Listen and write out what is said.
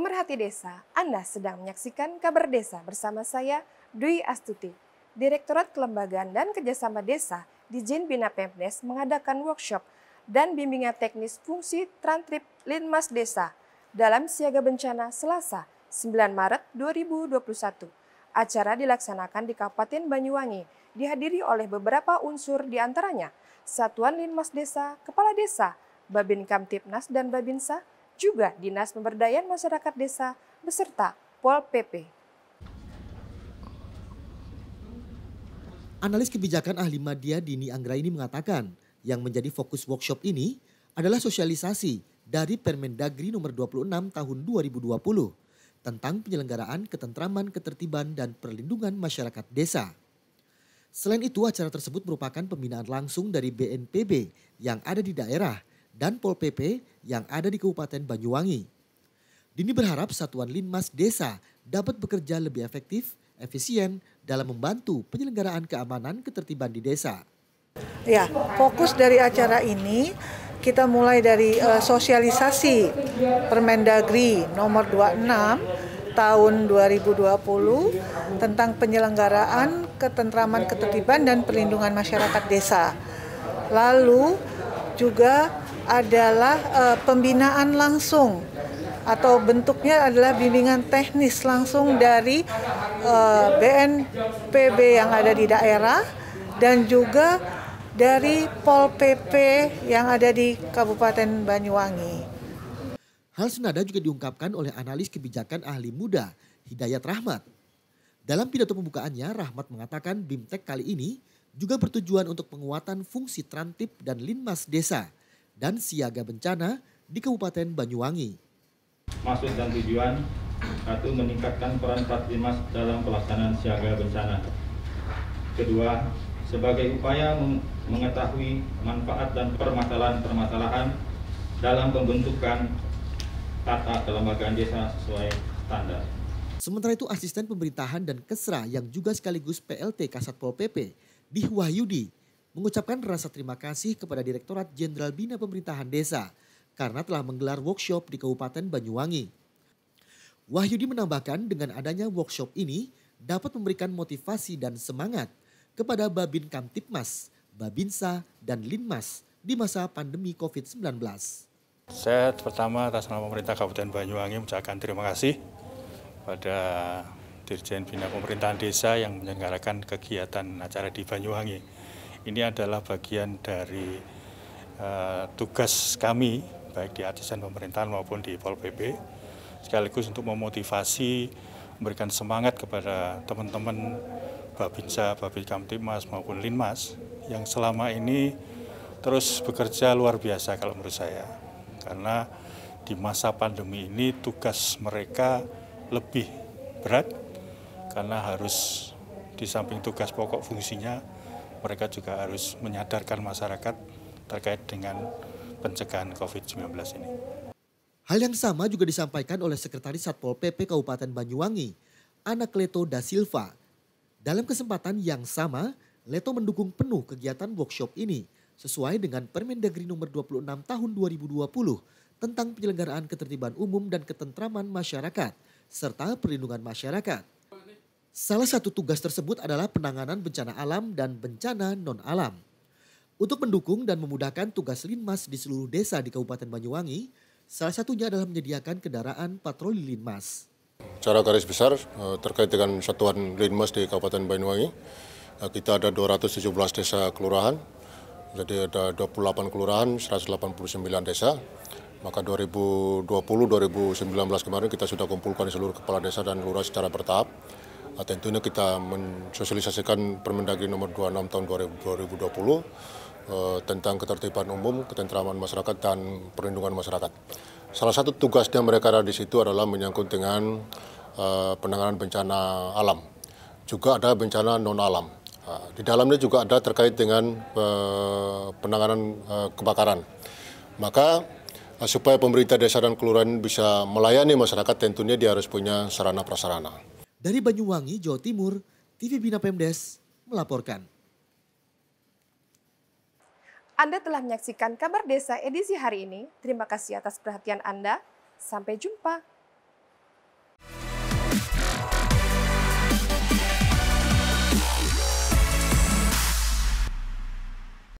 pemerhati desa, Anda sedang menyaksikan kabar desa bersama saya, Dwi Astuti. Direktorat Kelembagaan dan Kerjasama Desa di Bina Pemdes mengadakan workshop dan bimbingan teknis fungsi Trantrip Linmas Desa dalam siaga bencana Selasa 9 Maret 2021. Acara dilaksanakan di Kabupaten Banyuwangi, dihadiri oleh beberapa unsur diantaranya Satuan Linmas Desa, Kepala Desa, Babin Kamtipnas dan Babinsa, juga Dinas Pemberdayaan Masyarakat Desa beserta Pol PP. Analis kebijakan ahli media Dini Anggra ini mengatakan, yang menjadi fokus workshop ini adalah sosialisasi dari Permendagri nomor 26 tahun 2020 tentang penyelenggaraan ketentraman, ketertiban, dan perlindungan masyarakat desa. Selain itu, acara tersebut merupakan pembinaan langsung dari BNPB yang ada di daerah dan Pol PP yang ada di Kabupaten Banyuwangi. Dini berharap satuan Linmas Desa dapat bekerja lebih efektif, efisien dalam membantu penyelenggaraan keamanan ketertiban di desa. Ya, fokus dari acara ini kita mulai dari uh, sosialisasi Permendagri nomor 26 tahun 2020 tentang penyelenggaraan ketentraman ketertiban dan perlindungan masyarakat desa. Lalu juga adalah uh, pembinaan langsung atau bentuknya adalah bimbingan teknis langsung dari uh, eh, BNPB yang ada di daerah dan juga dari Pol PP yang ada di Kabupaten Banyuwangi. Hal senada juga diungkapkan oleh analis kebijakan ahli muda Hidayat Rahmat. Dalam pidato pembukaannya, Rahmat mengatakan BIMTEK kali ini juga bertujuan untuk penguatan fungsi trantip dan linmas desa – dan siaga bencana di Kabupaten Banyuwangi. Maksud dan tujuan satu meningkatkan peran Satlimas dalam pelaksanaan siaga bencana. Kedua, sebagai upaya mengetahui manfaat dan permasalahan-permasalahan dalam pembentukan tata kelembagaan desa sesuai standar. Sementara itu asisten pemerintahan dan KESRA yang juga sekaligus PLT Kasatpol PP, Dih Wahyudi mengucapkan rasa terima kasih kepada Direktorat Jenderal Bina Pemerintahan Desa karena telah menggelar workshop di Kabupaten Banyuwangi. Wahyudi menambahkan dengan adanya workshop ini dapat memberikan motivasi dan semangat kepada Babin Kamtipmas, Babinsa, dan Linmas di masa pandemi COVID-19. Saya pertama atas nama pemerintah Kabupaten Banyuwangi mengucapkan terima kasih pada Dirjen Bina Pemerintahan Desa yang menyelenggarakan kegiatan acara di Banyuwangi ini adalah bagian dari uh, tugas kami baik di atasan pemerintahan maupun di Pol PP sekaligus untuk memotivasi memberikan semangat kepada teman-teman Babinsa, Babil Timas maupun Linmas yang selama ini terus bekerja luar biasa kalau menurut saya karena di masa pandemi ini tugas mereka lebih berat karena harus di samping tugas pokok fungsinya mereka juga harus menyadarkan masyarakat terkait dengan pencegahan COVID-19 ini. Hal yang sama juga disampaikan oleh Sekretaris Satpol PP Kabupaten Banyuwangi, Ana Kleto da Silva. Dalam kesempatan yang sama, Leto mendukung penuh kegiatan workshop ini sesuai dengan Permendagri nomor 26 tahun 2020 tentang penyelenggaraan ketertiban umum dan ketentraman masyarakat serta perlindungan masyarakat. Salah satu tugas tersebut adalah penanganan bencana alam dan bencana non-alam. Untuk mendukung dan memudahkan tugas Linmas di seluruh desa di Kabupaten Banyuwangi, salah satunya adalah menyediakan kendaraan patroli Linmas. Cara garis besar eh, terkait dengan satuan Linmas di Kabupaten Banyuwangi, eh, kita ada 217 desa kelurahan, jadi ada 28 kelurahan, 189 desa. Maka 2020-2019 kemarin kita sudah kumpulkan seluruh kepala desa dan lurah secara bertahap Nah, tentunya kita mensosialisasikan Permendagri nomor 26 tahun 2020 eh, tentang ketertiban umum, ketentraman masyarakat, dan perlindungan masyarakat. Salah satu tugasnya mereka ada di situ adalah menyangkut dengan eh, penanganan bencana alam. Juga ada bencana non-alam. Nah, di dalamnya juga ada terkait dengan eh, penanganan eh, kebakaran. Maka eh, supaya pemerintah desa dan kelurahan bisa melayani masyarakat tentunya dia harus punya sarana prasarana. Dari Banyuwangi, Jawa Timur, TV Bina Pemdes melaporkan. Anda telah menyaksikan kabar desa edisi hari ini. Terima kasih atas perhatian Anda. Sampai jumpa.